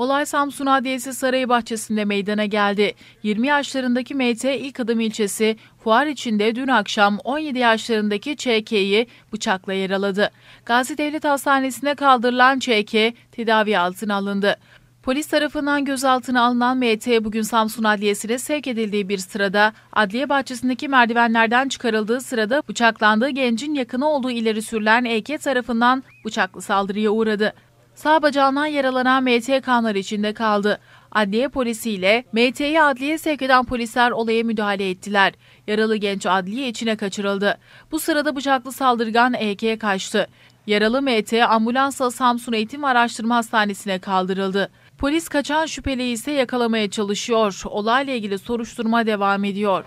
Olay Samsun Adliyesi Sarayı bahçesinde meydana geldi. 20 yaşlarındaki MT ilk adım ilçesi fuar içinde dün akşam 17 yaşlarındaki ÇK'yi bıçakla yaraladı. Gazi Devlet Hastanesi'ne kaldırılan ÇK tedavi altına alındı. Polis tarafından gözaltına alınan MT bugün Samsun Adliyesi'ne sevk edildiği bir sırada adliye bahçesindeki merdivenlerden çıkarıldığı sırada bıçaklandığı gencin yakını olduğu ileri sürülen EK tarafından bıçaklı saldırıya uğradı. Sağ bacağından yaralanan MT kanlar içinde kaldı. Adliye polisiyle MT'yi adliye sevk eden polisler olaya müdahale ettiler. Yaralı genç adliye içine kaçırıldı. Bu sırada bıçaklı saldırgan EK'ye kaçtı. Yaralı MT ambulansla Samsun Eğitim Araştırma Hastanesi'ne kaldırıldı. Polis kaçan şüpheliyi ise yakalamaya çalışıyor. Olayla ilgili soruşturma devam ediyor.